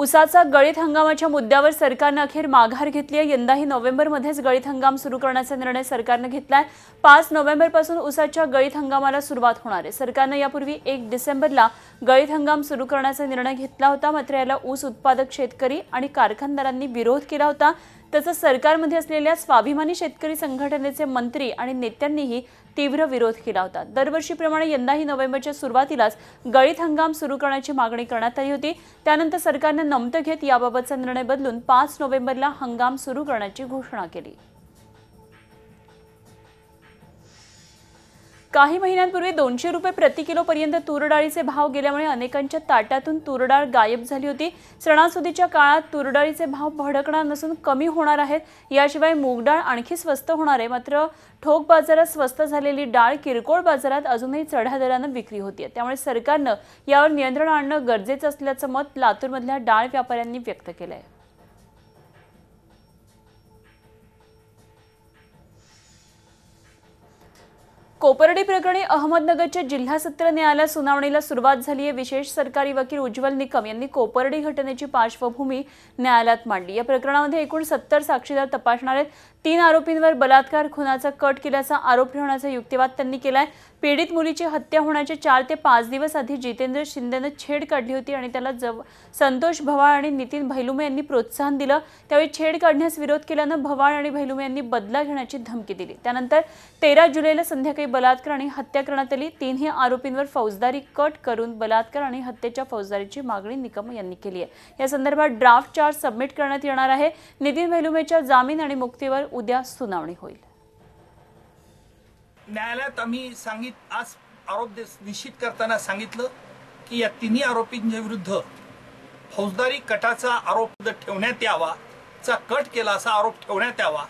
उसाचा गळीत हंगामाच्या मुद्द्यावर सरकारनं अखेर माघार घेतली आहे यंदाही नोव्हेंबरमध्येच गळीत हंगाम सुरू करण्याचा निर्णय सरकारनं घेतला आहे पाच नोव्हेंबरपासून उसाच्या गळीत हंगामाला सुरुवात होणार आहे सरकारनं यापूर्वी एक डिसेंबरला गळीत हंगाम सुरू करण्याचा निर्णय घेतला होता मात्र याला ऊस उत्पादक शेतकरी आणि कारखानदारांनी विरोध केला होता तसंच सरकारमध्ये असलेल्या स्वाभिमानी शेतकरी संघटनेचे मंत्री आणि नेत्यांनीही तीव्र विरोध केला होता दरवर्षीप्रमाणे यंदाही नोव्हेंबरच्या सुरुवातीलाच गळीत हंगाम सुरू करण्याची मागणी करण्यात आली होती त्यानंतर सरकारने नमतं घेत याबाबतचा निर्णय बदलून पाच नोव्हेंबरला हंगाम सुरू करण्याची घोषणा केली काही महिन्यांपूर्वी दोनशे रुपये प्रति किलोपर्यंत तूर भाव गेल्यामुळे अनेकांच्या ताट्यातून तूरडाळ गायब झाली होती सणासुदीच्या काळात तूरडाळीचे भाव भडकणार नसून कमी होणार आहेत याशिवाय मूगडाळ आणखी स्वस्त होणार आहे मात्र ठोक बाजारात स्वस्त झालेली डाळ किरकोळ बाजारात अजूनही चढ्या दरानं विक्री होती त्यामुळे सरकारनं यावर नियंत्रण आणणं गरजेचं असल्याचं मत लातूरमधल्या डाळ व्यापाऱ्यांनी व्यक्त केलं आहे कोपर्डी प्रकरणी अहमदनगरच्या जिल्हा सत्र न्यायालयात सुनावणीला सुरुवात झाली आहे विशेष सरकारी वकील उज्ज्वल निकम यांनी कोपर्डी घटनेची पार्श्वभूमी न्यायालयात मांडली या प्रकरणामध्ये एकूण सत्तर साक्षीदार तपासणार आहेत तीन आरोपींवर बलात्कार खुनाचा कट केल्याचा आरोप ठेवण्याचा युक्तिवाद त्यांनी केलाय पीडित मुलीची हत्या होण्याचे चार ते पाच दिवस आधी जितेंद्र शिंदेनं छेड काढली होती आणि त्याला जव संतोष भवाळ आणि नितीन भैलुमे यांनी प्रोत्साहन दिलं त्यावेळी छेड काढण्यास विरोध केल्यानं भवाळ आणि भैलुमे यांनी बदला घेण्याची धमकी दिली त्यानंतर तेरा जुलैला संध्याकाळी बलात्कार आणि हत्या करण्यात आली तीनही आरोपींवर फौजदारी कट करून बलात्कार आणि हत्येच्या फौजदारीची मागणी निकम यांनी केली आहे या संदर्भात ड्राफ्ट चार्ज सबमिट करण्यात येणार आहे नितीन वेलुमेच्या जामीन आणि मुक्तीवर उद्या सुनावणी होईल न्यायालयात आम्ही सांगित आज आरोप निश्चित करताना सांगितलं की या तिन्ही आरोपींच्या विरुद्ध फौजदारी कटाचा आरोप ठेवण्यात यावा चा कट केला असा आरोप ठेवण्यात यावा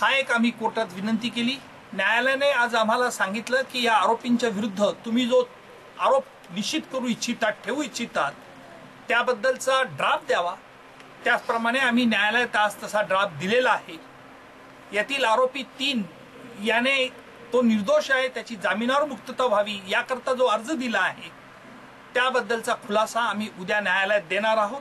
हा एक आम्ही कोर्टात विनंती केली न्यायालयाने आज आम्हाला सांगितलं की या आरोपींच्या विरुद्ध तुम्ही जो आरोप निश्चित करू इच्छितात ठेवू इच्छितात त्याबद्दलचा ड्राफ्ट द्यावा त्याचप्रमाणे आम्ही न्यायालयात आज तसा ड्राफ्ट दिलेला आहे यातील आरोपी तीन याने तो निर्दोष आहे त्याची जामिनावर मुक्तता व्हावी याकरता जो अर्ज दिला आहे त्याबद्दलचा खुलासा आम्ही उद्या न्यायालयात देणार आहोत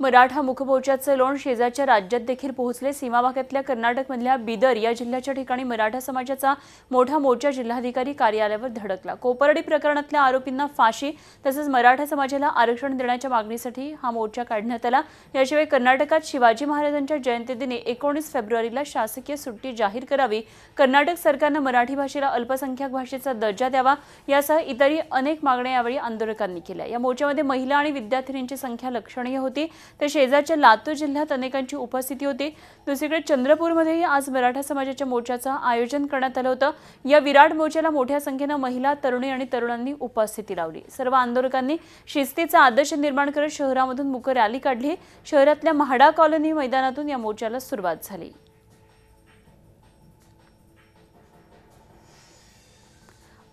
मराठा मुखमोर्चाचे लोण शेजारच्या राज्यात देखील पोहोचले सीमाभागातल्या कर्नाटकमधल्या बिदर या जिल्ह्याच्या ठिकाणी मराठा समाजाचा मोठा मोर्चा जिल्हाधिकारी कार्यालयावर धडकला कोपरडी प्रकरणातल्या आरोपींना फाशी तसंच मराठा समाजाला आरक्षण देण्याच्या मागणीसाठी हा मोर्चा काढण्यात आला याशिवाय कर्नाटकात शिवाजी महाराजांच्या जयंतीदिनी एकोणीस फेब्रुवारीला शासकीय सुट्टी जाहीर करावी कर्नाटक सरकारनं मराठी भाषेला अल्पसंख्याक भाषेचा दर्जा द्यावा यासह इतरही अनेक मागण्या यावेळी आंदोलकांनी केल्या या मोर्चामध्ये महिला आणि विद्यार्थिनींची संख्या लक्षणीय होती तर शेजारच्या लातूर जिल्ह्यात अनेकांची उपस्थिती होती दुसरीकडे चंद्रपूरमध्येही आज मराठा समाजाच्या मोर्चाचं आयोजन करण्यात आलं होतं या विराट मोर्चाला मोठ्या संख्येनं महिला तरुणी आणि तरुणांनी उपस्थिती लावली सर्व आंदोलकांनी शिस्तीचा आदर्श निर्माण करत शहरामधून मुख रॅली काढली शहरातल्या म्हाडा कॉलनी मैदानातून या मोर्चाला सुरुवात झाली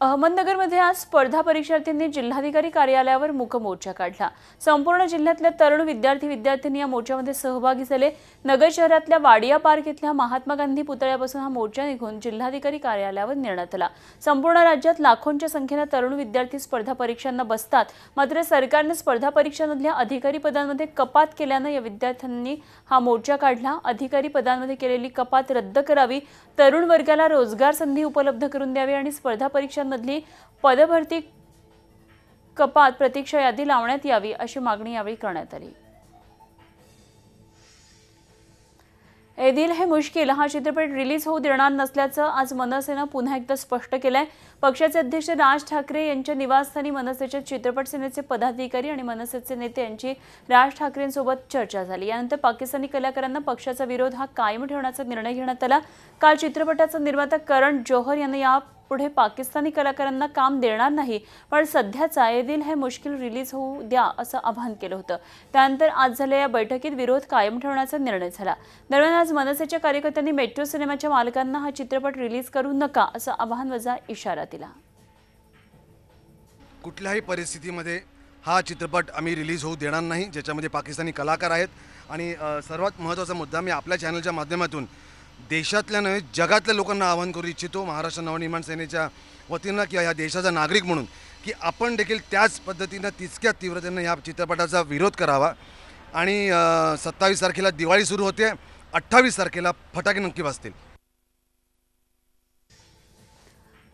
अहमदनगरमध्ये आज स्पर्धा परीक्षार्थींनी जिल्हाधिकारी कार्यालयावर मोर्चा काढला संपूर्ण जिल्ह्यातल्या तरुण विद्यार्थी विद्यार्थ्यांनी या मोर्चामध्ये सहभागी झाले नगर शहरातल्या वाडिया पार्क इथल्या महात्मा गांधी पुतळ्यापासून हा मोर्चा निघून जिल्हाधिकारी कार्यालयावर नेण्यात आला संपूर्ण राज्यात लाखोंच्या संख्येनं तरुण विद्यार्थी स्पर्धा परीक्षांना बसतात मात्र सरकारनं स्पर्धा परीक्षांमधल्या अधिकारी पदांमध्ये कपात केल्यानं या विद्यार्थ्यांनी हा मोर्चा काढला अधिकारी पदांमध्ये केलेली कपात रद्द करावी तरुण वर्गाला रोजगार संधी उपलब्ध करून द्यावी आणि स्पर्धा परीक्षा शाळांमधली पदभरती कपात प्रतीक्षा यादी लावण्यात यावी अशी मागणी यावेळी करण्यात आली ए हे मुश्किल हा चित्रपट रिलीज होऊ देणार नसल्याचं आज मनसेनं पुन्हा एकदा स्पष्ट केलंय पक्षाचे अध्यक्ष राज ठाकरे यांच्या निवासस्थानी मनसेच्या चित्रपट सेनेचे पदाधिकारी आणि मनसेचे नेते यांची राज ठाकरेंसोबत चर्चा झाली यानंतर पाकिस्तानी कलाकारांना पक्षाचा विरोध हा कायम ठेवण्याचा निर्णय घेण्यात आला काल चित्रपटाचा निर्माता करण जोहर यांनी या पुढे पाकिस्तानी कलाकारांना काम देणार नाही पण सध्याचा ए दिल हे मुश्किल रिलीज होऊ द्या असं आवाहन केलं होतं त्यानंतर आज झालेल्या बैठकीत विरोध कायम ठेवण्याचा निर्णय झाला दरम्यान आज मनसेच्या कार्यकर्त्यांनी मेट्रो सिनेमाच्या मालकांना हा चित्रपट रिलीज करू नका असं आवाहन वजा इशारा दिला कुठल्याही परिस्थितीमध्ये हा चित्रपट आम्ही रिलीज होऊ देणार नाही ज्याच्यामध्ये पाकिस्तानी कलाकार आहेत आणि सर्वात महत्त्वाचा मुद्दा मी आपल्या चॅनलच्या माध्यमातून देशातल्या नव्हे जगातल्या लोकांना आवाहन करू इच्छितो महाराष्ट्र नवनिर्माण सेनेच्या वतीनं किंवा या देशाचा नागरिक म्हणून की आपण देखील त्याच पद्धतीनं तितक्या तीव्रतेनं या चित्रपटाचा विरोध करावा आणि सत्तावीस तारखेला दिवाळी सुरू होते अठ्ठावीस तारखेला फटाके नक्की वाजतील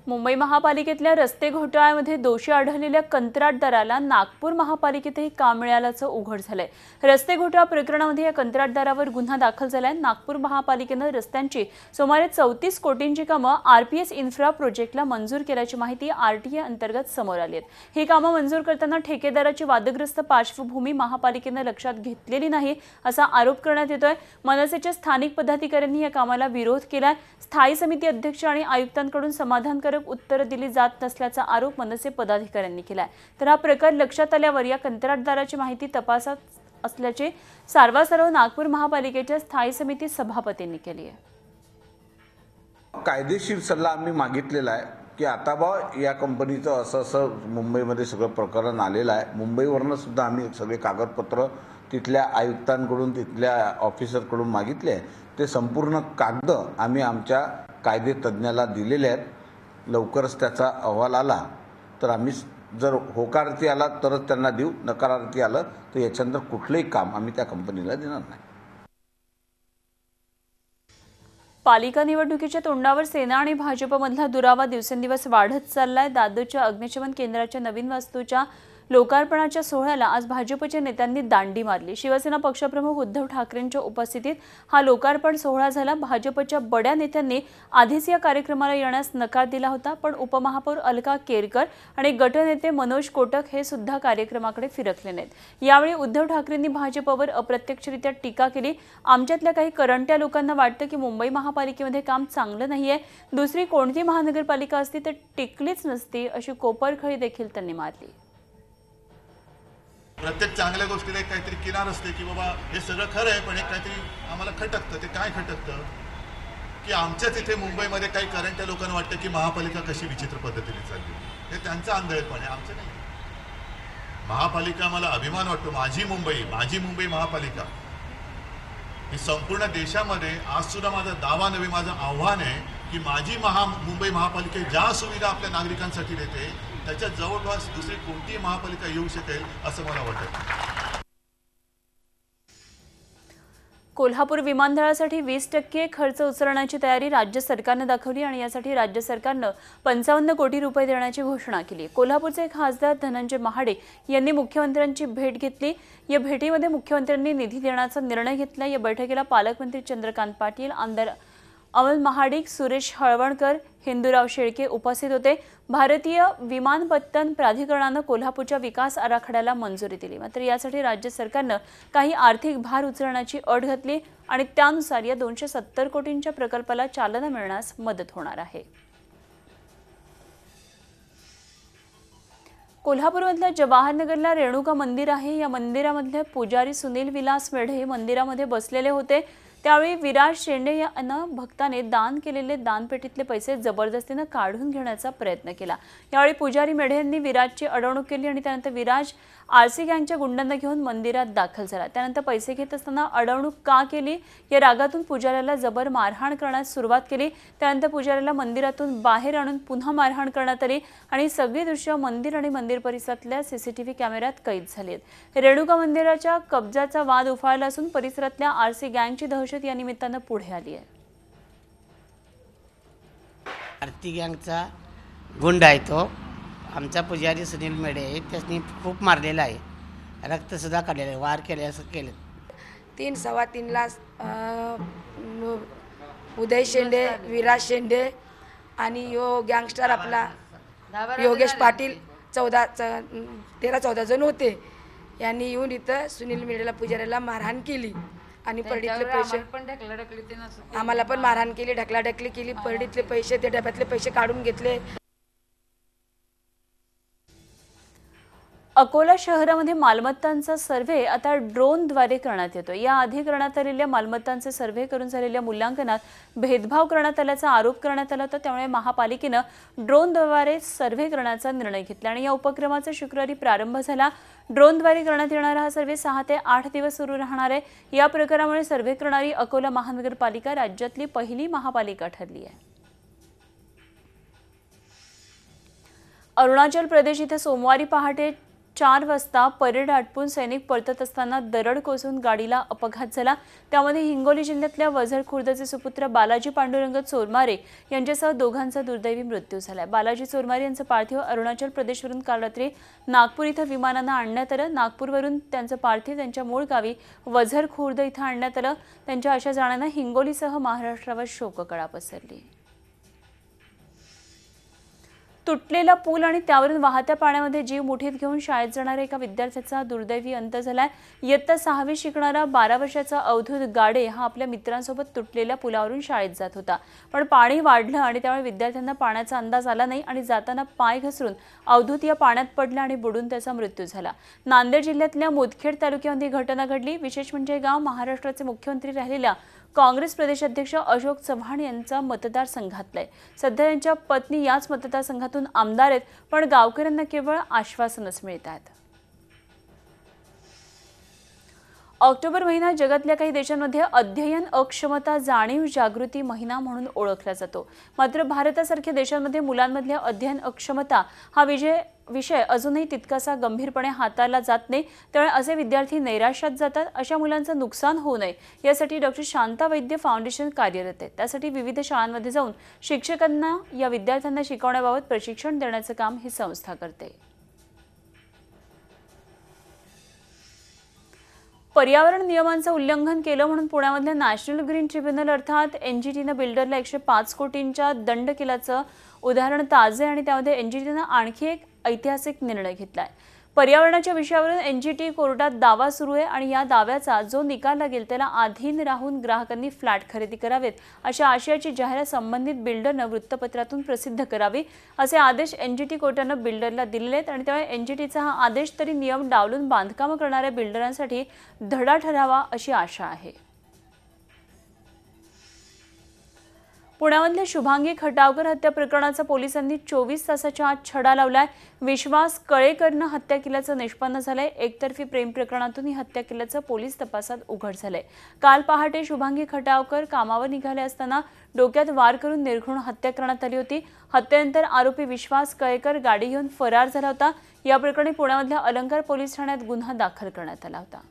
मुंबई महापालिकेतल्या रस्ते घोटाळ्यामध्ये दोषी आढळलेल्या कंत्राटदाराला नागपूर महापालिकेतही काम मिळाल्याचं उघड झालंय रस्ते घोटाळा प्रकरणामध्ये या कंत्राटदारावर गुन्हा दाखल झालाय नागपूर महापालिकेनं रस्त्यांची सुमारे चौतीस कोटींची कामं आरपीएस इन्फ्रा प्रोजेक्टला मंजूर केल्याची माहिती आरटीए अंतर्गत समोर आली आहे ही कामं मंजूर करताना ठेकेदाराची वादग्रस्त पार्श्वभूमी महापालिकेनं लक्षात घेतलेली नाही असा आरोप करण्यात येतोय मनसेच्या स्थानिक पदाधिकाऱ्यांनी या कामाला विरोध केलाय स्थायी समिती अध्यक्ष आणि आयुक्तांकडून समाधानकारक उत्तर दिली जात नसल्याचा आरोप मनसे पदाधिकाऱ्यांनी केला तर हा प्रकार लक्षात आल्यावर या कंत्राटदाराची माहिती तपासात असल्याचे सार्वासर्व नागपूर महापालिकेच्या स्थायी समिती सभापतींनी केली आहे कायदेशीर सल्ला आम्ही मागितलेला आहे की आता बा या कंपनीचं असं असं मुंबईमध्ये सगळं प्रकरण आलेलं आहे मुंबईवरनं सुद्धा आम्ही सगळे कागदपत्र तिथल्या आयुक्तांकडून तिथल्या ऑफिसरकडून मागितले आहे ते संपूर्ण कागद आम्ही आमच्या कायदे तज्ज्ञाला दिलेले आहेत लवकरच त्याचा अहवाल आला तर आम्ही जर होकारती आला तरच त्यांना देऊ नकारार्थी आलं तर याच्यानंतर कुठलंही काम आम्ही त्या कंपनीला देणार नाही पालिका निवडणुकीच्या तोंडावर सेना आणि भाजपमधला दुरावा दिवसेंदिवस वाढत चाललाय दादूच्या अग्निशमन केंद्राच्या नवीन वास्तूच्या लोकार्पणाच्या सोहळ्याला आज भाजपच्या नेत्यांनी दांडी मारली शिवसेना पक्षप्रमुख उद्धव ठाकरेंच्या उपस्थितीत हा लोकार्पण सोहळा झाला भाजपच्या बड्या नेत्यांनी आधीच या कार्यक्रमाला येण्यास नकार दिला होता पण उपमहापौर अलका केरकर आणि गटनेते मनोज कोटक हे सुद्धा कार्यक्रमाकडे फिरकले नाहीत यावेळी उद्धव ठाकरेंनी भाजपवर अप्रत्यक्षरित्या टीका केली आमच्यातल्या काही करंट्या लोकांना वाटतं की मुंबई महापालिकेमध्ये काम चांगलं नाहीये दुसरी कोणती महानगरपालिका असती तर टिकलीच नसती अशी कोपरखळी देखील त्यांनी मारली प्रत्येक चांगल्या गोष्टीला एक काहीतरी किनार असते की बाबा हे सगळं खरं आहे पण एक काहीतरी आम्हाला खटकतं ते काय खटकतं की आमच्याच इथे मुंबईमध्ये काही करंट लोकांना वाटतं की महापालिका कशी विचित्र पद्धतीने चालली हे त्यांचं पण आहे आमचं नाही महापालिका मला अभिमान वाटतो माझी मुंबई माझी मुंबई महापालिका ही संपूर्ण देशामध्ये आज सुद्धा माझा दावा नव्हे माझं आव्हान आहे की माझी महा मुंबई महापालिका ज्या सुविधा आपल्या नागरिकांसाठी देते त्याच्या जवळपास दुसरी कोणतीही महापालिका येऊ शकेल असं मला वाटतं कोल्हापूर विमानतळासाठी वीस टक्के खर्च उचलण्याची तयारी राज्य सरकारनं दाखवली आणि यासाठी राज्य सरकारनं पंचावन्न कोटी रुपये देण्याची घोषणा केली कोल्हापूरचे खासदार धनंजय महाडे यांनी मुख्यमंत्र्यांची भेट घेतली या भेटीमध्ये मुख्यमंत्र्यांनी निधी देण्याचा निर्णय घेतला या बैठकीला पालकमंत्री चंद्रकांत पाटील आमदार अमल महाडिक सुरेश हळवणकर हिंदूराव शेळके उपस्थित होते भारतीय विमानपत्तन प्राधिकरणानं कोल्हापूरच्या विकास आराखड्याला मंजुरी दिली मात्र यासाठी राज्य सरकारनं काही आर्थिक भार उचलण्याची अट घातली आणि त्यानुसार या दोनशे सत्तर कोटींच्या प्रकल्पाला चालना मिळण्यास मदत होणार आहे कोल्हापूरमधल्या जवाहरनगरला रेणुका मंदिर आहे या मंदिरामधले पुजारी सुनील विलास मेढे मंदिरामध्ये बसलेले होते त्यावेळी विराज शेंडे यानं भक्ताने दान केलेले दानपेटीतले पैसे जबरदस्तीनं काढून घेण्याचा प्रयत्न केला यावेळी पुजारी मेढे यांनी विराजची अडवणूक केली आणि त्यानंतर विराज आरसी गँगच्या गुंडांना घेऊन मंदिरात दाखल झाला त्यानंतर पैसे घेत असताना अडवणूक का केली या रागातून पुजाऱ्याला जबर मारहाण करण्यास सुरुवात केली त्यानंतर पुजाऱ्याला मंदिरातून बाहेर आणून पुन्हा मारहाण करण्यात आली आणि सगळी दृश्य मंदिर आणि मंदिर परिसरातल्या सीसीटीव्ही कॅमेऱ्यात कैद झाली रेणुका मंदिराच्या कब्जाचा वाद उफाळला असून परिसरातल्या आरसी गँगची दहशत परिषद या निमित्तानं पुढे आली आहे आरती गँगचा गुंड आहे तो आमचा पुजारी सुनील मेढे त्याने खूप मारलेला आहे रक्तसुद्धा काढलेलं आहे वार केले असं केलं तीन सव्वा तीनला उदय शेंडे विराज शेंडे आणि यो गँगस्टर आपला योगेश पाटील चौदा च तेरा चौदा जण होते यांनी येऊन इथं सुनील मेढेला पुजाऱ्याला मारहाण केली आणि परडीतले पैसे पण ढकला ते आम्हाला पण मारहाण केली ढकलाढकली केली परडीतले पैसे ते डब्यातले पैसे काढून घेतले अकोला शहरामध्ये मालमत्तांचा सर्व्हे आता ड्रोनद्वारे करण्यात येतो याआधी करण्यात आलेल्या मालमत्तांचे सर्व्हे करून झालेल्या मूल्यांकनात भेदभाव करण्यात आल्याचा आरोप करण्यात आला होता त्यामुळे महापालिकेनं ड्रोनद्वारे सर्व्हे करण्याचा निर्णय घेतला आणि या उपक्रमाचा शुक्रवारी प्रारंभ झाला ड्रोनद्वारे करण्यात येणारा हा सर्व्हे सहा ते आठ दिवस सुरू राहणार आहे या प्रकारामुळे सर्व्हे करणारी अकोला महानगरपालिका राज्यातली पहिली महापालिका ठरली आहे अरुणाचल प्रदेश इथं सोमवारी पहाटे चार वाजता परेड आटपून सैनिक परतत असताना दरड कोसळून गाडीला अपघात झाला त्यामध्ये हिंगोली जिल्ह्यातल्या वझर खुर्दचे सुपुत्र बालाजी पांडुरंग चोरमारे यांच्यासह दोघांचा दुर्दैवी मृत्यू झाला बालाजी चोरमारे यांचं पार्थिव अरुणाचल प्रदेशवरून काल रात्री नागपूर इथं विमानानं आणण्यात आलं नागपूरवरून त्यांचं पार्थिव त्यांच्या मूळ गावी वझर खुर्द इथं आणण्यात आलं त्यांच्या अशा जाण्यानं हिंगोलीसह महाराष्ट्रावर शोककळा पसरली तुटलेला पूल आणि त्यावरून वाहत्या पाण्यामध्ये जीव मुठीत घेऊन शाळेत जाणाऱ्या एका विद्यार्थ्याचा दुर्दैवी अंत झालाय इयत्ता सहावी शिकणारा बारा वर्षाचा अवधूत गाडे हा आपल्या मित्रांसोबत तुटलेल्या पुलावरून शाळेत जात होता पण पाणी वाढलं आणि त्यामुळे विद्यार्थ्यांना पाण्याचा अंदाज आला नाही आणि जाताना पाय घसरून अवधूत या पाण्यात पडला आणि बुडून त्याचा मृत्यू झाला नांदेड जिल्ह्यातल्या मुदखेड तालुक्यामध्ये घटना घडली विशेष म्हणजे गाव महाराष्ट्राचे मुख्यमंत्री राहिलेल्या काँग्रेस प्रदेशाध्यक्ष अशोक चव्हाण यांचा मतदारसंघातला आहे सध्या यांच्या पत्नी याच मतदारसंघातून आमदार आहेत पण गावकऱ्यांना केवळ आश्वासनच मिळत आहेत ऑक्टोबर महिना जगातल्या काही देशांमध्ये अध्ययन अक्षमता जाणीव जागृती महिना म्हणून ओळखला जातो मात्र भारतासारख्या देशांमध्ये मुलांमधल्या अध्ययन अक्षमता हा विजय विषय अजूनही तितकासा गंभीरपणे हाताळला जात नाही त्यामुळे असे विद्यार्थी नैराश्यात जातात अशा मुलांचं नुकसान होऊ नये यासाठी डॉक्टर शांता वैद्य फाउंडेशन कार्यरत आहे त्यासाठी विविध शाळांमध्ये जाऊन शिक्षकांना या विद्यार्थ्यांना शिकवण्याबाबत प्रशिक्षण देण्याचं काम ही संस्था करते पर्यावरण नियमांचं उल्लंघन केलं म्हणून पुण्यामधल्या नॅशनल ग्रीन ट्रिब्युनल अर्थात एन जी टीनं बिल्डरला एकशे पाच कोटींच्या दंड केल्याचं उदाहरण ताजे आणि त्यामध्ये एन जी टीनं आणखी एक ऐतिहासिक निर्णय घेतला पर्यावरणाच्या विषयावरून एन जी टी कोर्टात दावा सुरू आहे आणि या दाव्याचा जो निकाल लागेल त्याला आधीन राहून ग्राहकांनी फ्लॅट खरेदी करावेत अशा आशयाची जाहिरात संबंधित बिल्डरनं वृत्तपत्रातून प्रसिद्ध करावी असे आदेश एन जी टी कोर्टानं बिल्डरला दिलेले आहेत आणि त्यामुळे एन जी टीचा हा आदेश तरी नियम डावलून बांधकामं करणाऱ्या बिल्डरांसाठी धडा ठरावा अशी आशा आहे पुण्यामधल्या शुभांगी खटावकर हत्या प्रकरणाचा पोलिसांनी चोवीस तासाच्या आत छडा लावलाय विश्वास कळेकरनं हत्या केल्याचं निष्पन्न झालंय एकतर्फी प्रेम प्रकरणातून ही हत्या केल्याचं पोलीस तपासात उघड झालंय काल पहाटे शुभांगी खटावकर कामावर निघाले असताना डोक्यात वार करून निर्घृण हत्या करण्यात आली होती हत्येनंतर आरोपी विश्वास कळेकर गाडी घेऊन फरार झाला होता या प्रकरणी पुण्यामधल्या अलंकार पोलीस ठाण्यात गुन्हा दाखल करण्यात आला होता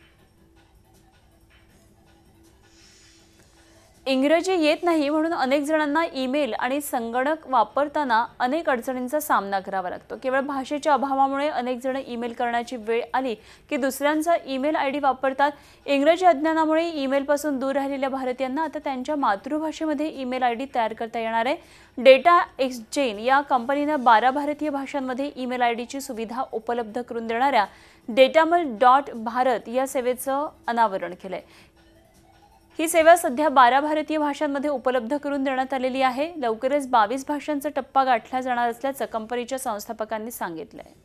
इंग्रजी येत नाही म्हणून अनेक जणांना ईमेल आणि संगणक वापरताना अनेक अडचणींचा सामना करावा लागतो केवळ भाषेच्या अभावामुळे अनेक जण ईमेल करण्याची वेळ आली की दुसऱ्यांचा ईमेल आय डी वापरतात इंग्रजी अज्ञानामुळे ईमेलपासून दूर राहिलेल्या भारतीयांना आता त्यांच्या मातृभाषेमध्ये ईमेल आय डी तयार करता येणार आहे डेटा एक्सचेन या कंपनीनं बारा भारतीय भाषांमध्ये ईमेल आय डीची सुविधा उपलब्ध करून देणाऱ्या डेटामल डॉट भारत या सेवेचं अनावरण केलं आहे ही सेवा सध्या बारा भारतीय भाषांमध्ये उपलब्ध करून देण्यात आलेली आहे लवकरच बावीस भाषांचा टप्पा गाठला जाणार असल्याचं कंपनीच्या संस्थापकांनी सांगितलं आहे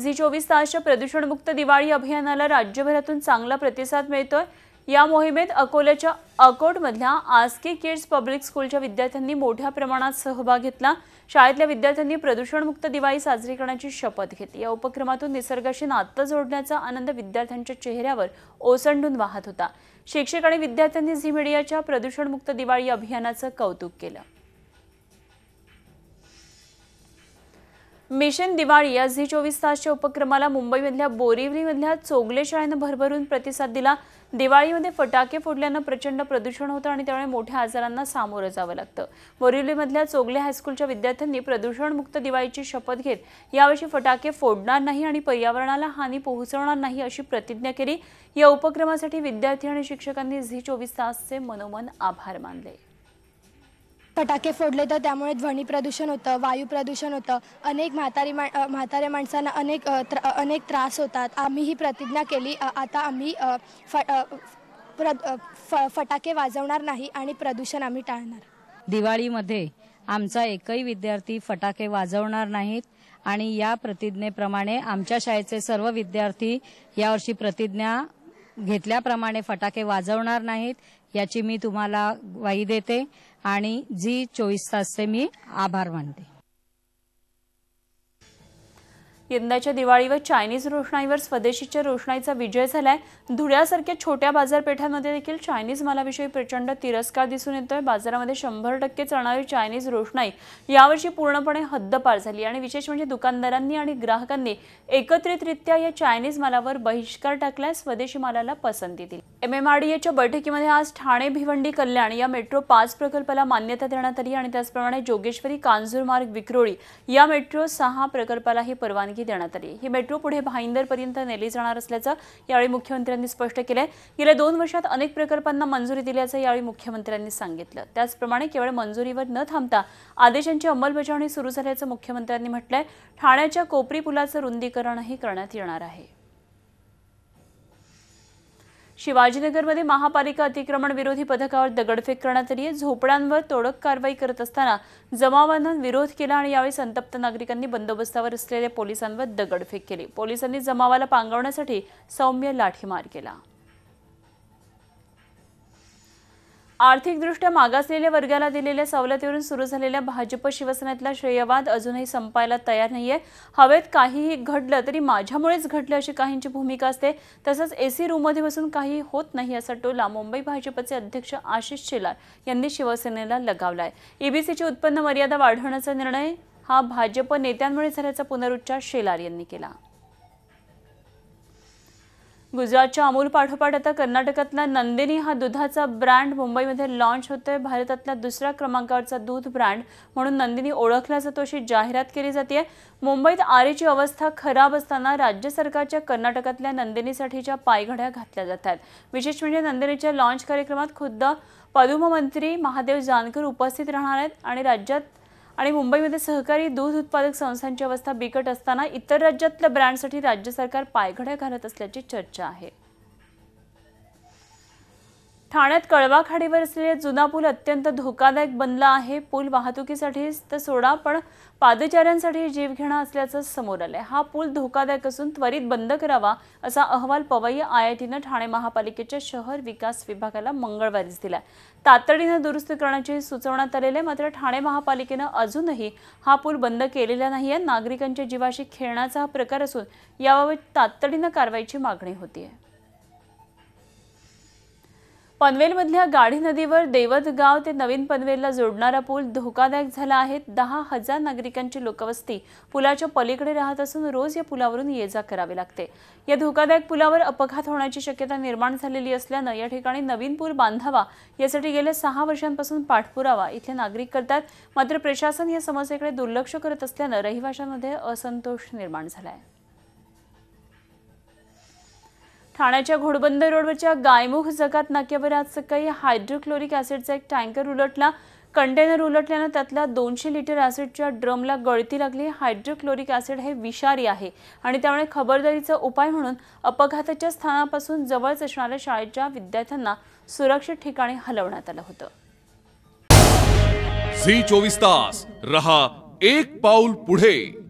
झी चोवीस तासच्या प्रदूषणमुक्त दिवाळी अभियानाला राज्यभरातून चांगला प्रतिसाद मिळतोय या मोहिमेत अकोल्याच्या अकोटमधल्या आस्के किड्स पब्लिक स्कूलच्या विद्यार्थ्यांनी मोठ्या प्रमाणात सहभाग घेतला शाळेतल्या विद्यार्थ्यांनी प्रदूषणमुक्त दिवाळी साजरी करण्याची शपथ घेतली या उपक्रमातून निसर्गाशी नातं जोडण्याचा आनंद विद्यार्थ्यांच्या चेहऱ्यावर ओसंडून वाहत होता शिक्षक आणि विद्यार्थ्यांनी झी मीडियाच्या प्रदूषणमुक्त दिवाळी अभियानाचं कौतुक केलं मिशन दिवाळी या झी चोवीस तासच्या उपक्रमाला मुंबईमधल्या बोरिवलीमधल्या चोगले शाळेनं भरभरून प्रतिसाद दिला दिवाळीमध्ये फटाके फोडल्यानं प्रचंड प्रदूषण होतं आणि त्यामुळे मोठ्या आजारांना सामोरं जावं लागतं बोरिवलीमधल्या चोगले हायस्कूलच्या विद्यार्थ्यांनी प्रदूषणमुक्त दिवाळीची शपथ घेत यावर्षी फटाके फोडणार नाही आणि पर्यावरणाला हानी पोहोचवणार नाही अशी प्रतिज्ञा केली या उपक्रमासाठी विद्यार्थी आणि शिक्षकांनी झी चोवीस तासचे मनोमन आभार मानले फटाके फोडले तर त्यामुळे ध्वनी प्रदूषण होतं वायू प्रदूषण होतं अनेक म्हातारी मा म्हाताऱ्या माणसांना अनेक अनेक त्रास होतात आम्ही ही प्रतिज्ञा केली आता आम्ही फटाके वाजवणार नाही आणि प्रदूषण आम्ही टाळणार दिवाळीमध्ये आमचा एकही विद्यार्थी फटाके वाजवणार नाहीत आणि या प्रतिज्ञेप्रमाणे आमच्या शाळेचे सर्व विद्यार्थी यावर्षी प्रतिज्ञा घेतल्याप्रमाणे फटाके वाजवणार नाहीत याची मी तुम्हाला ग्वाही देते आणि जी चोवीस तासचे मी आभार मानते यंदाच्या दिवाळीवर चायनीज रोषणाईवर स्वदेशीच्या रोषणाईचा विजय झालाय धुळ्यासारख्या छोट्या बाजारपेठांमध्ये देखील चायनीज मालाविषयी प्रचंड तिरस्कार दिसून येतोय बाजारामध्ये शंभर टक्के चालणारी चायनीज रोषणाई यावर्षी पूर्णपणे हद्दपार झाली आणि विशेष म्हणजे दुकानदारांनी आणि ग्राहकांनी एकत्रितरित्या या चायनीज मालावर बहिष्कार टाकलाय स्वदेशी मालाला पसंती दिली एमएमआरडीएच्या बैठकीमध्ये आज ठाणे भिवंडी कल्याण या मेट्रो पाच प्रकल्पाला मान्यता देण्यात आली आणि त्याचप्रमाणे जोगेश्वरी कांजूरमार्ग विक्रोळी या मेट्रो सहा प्रकल्पालाही परवानगी परवानगी देण्यात आली ही मेट्रो पुढे भाईंदरपर्यंत नेली जाणार असल्याचं यावेळी मुख्यमंत्र्यांनी स्पष्ट केलंय गेल्या दोन वर्षात अनेक प्रकल्पांना मंजुरी दिल्याचं यावेळी मुख्यमंत्र्यांनी सांगितलं त्याचप्रमाणे केवळ मंजुरीवर न थांबता आदेशांची अंमलबजावणी सुरू झाल्याचं मुख्यमंत्र्यांनी म्हटलंय ठाण्याच्या कोपरी पुलाचं रुंदीकरणही करण्यात येणार आहे शिवाजीनगरमध्ये महापालिका अतिक्रमण विरोधी पथकावर दगडफेक करण्यात आली आहे झोपड्यांवर तोडक कारवाई करत असताना जमावानं विरोध केला आणि यावेळी संतप्त नागरिकांनी बंदोबस्तावर असलेल्या पोलिसांवर दगडफेक केली पोलिसांनी जमावाला पांगवण्यासाठी सौम्य लाठीमार केला आर्थिकदृष्ट्या मागासलेल्या वर्गाला दिलेल्या सवलतीवरून सुरू झालेल्या भाजप शिवसेनेतला श्रेयवाद अजूनही संपायला तयार नाहीये हवेत काहीही घडलं तरी माझ्यामुळेच घडलं अशी काहींची भूमिका असते तसंच एसी रूममध्ये बसून काही होत नाही असा टोला मुंबई भाजपचे अध्यक्ष आशिष शेलार यांनी शिवसेनेला लगावलाय ईबीसीची e उत्पन्न मर्यादा वाढवण्याचा निर्णय हा भाजप नेत्यांमुळे झाल्याचा पुनरुच्चार शेलार यांनी केला गुजरातच्या अमूल पाठोपाठ आता कर्नाटकातला नंदिनी हा दुधाचा ब्रँड मुंबईमध्ये लॉन्च होतोय भारतातला दुसऱ्या क्रमांकावरचा दूध ब्रँड म्हणून नंदिनी ओळखला जातो अशी जाहिरात केली जाते मुंबईत आरेची अवस्था खराब असताना राज्य सरकारच्या कर्नाटकातल्या नंदिनीसाठीच्या पायघड्या घातल्या जातात विशेष म्हणजे नंदिनीच्या लाँच कार्यक्रमात खुद्द मंत्री महादेव जानकर उपस्थित राहणार आहेत आणि राज्यात आणि मुंबईमध्ये सहकारी दूध उत्पादक संस्थांची अवस्था बिकट असताना इतर राज्यातल्या ब्रँडसाठी राज्य सरकार पायघड्या घालत असल्याची चर्चा आहे ठाण्यात कळवा खाडीवर असलेला जुना पूल अत्यंत धोकादायक बनला आहे पूल वाहतुकीसाठी तर सोडा पण पादचाऱ्यांसाठी जीवघेणा असल्याचं समोर आलंय हा पूल धोकादायक असून त्वरित बंद करावा असा अहवाल पवई आय आय टीनं ठाणे महापालिकेच्या शहर विकास विभागाला मंगळवारीच दिला तातडीनं दुरुस्त करण्याची सुचवण्यात आलेले मात्र ठाणे महापालिकेनं अजूनही हा पूल बंद केलेला नाही आहे नागरिकांच्या जीवाशी खेळण्याचा हा प्रकार असून याबाबत तातडीनं कारवाईची मागणी होती आहे पनवेलमधल्या गाढी नदीवर गाव ते नवीन पनवेलला जोडणारा पूल धोकादायक झाला आहे दहा हजार नागरिकांची लोकवस्ती पुलाच्या पलीकडे राहत असून रोज या पुलावरून ये जा करावे लागते या धोकादायक पुलावर अपघात होण्याची शक्यता निर्माण झालेली असल्यानं या ठिकाणी नवीन पूल बांधावा यासाठी गेल्या सहा वर्षांपासून पाठपुरावा इथले नागरिक करतात मात्र प्रशासन या समस्येकडे दुर्लक्ष करत असल्यानं रहिवाशांमध्ये असंतोष निर्माण झाला आहे ठाण्याच्या घोडबंदर रोडवरच्या गायमुख जगात नाक्यावर आज सकाळी हायड्रोक्लोरिक ऍसिडचा एक टँकर उलटला कंटेनर उलटल्यानं त्यातल्या दोनशे लिटर ॲसिडच्या ड्रमला गळती लागली हायड्रोक्लोरिक ऍसिड हे विषारी आहे आणि त्यामुळे खबरदारीचा उपाय म्हणून अपघाताच्या स्थानापासून जवळच असणाऱ्या शाळेच्या विद्यार्थ्यांना सुरक्षित ठिकाणी हलवण्यात आलं होतं झी चोवीस तास रहा एक पाऊल पुढे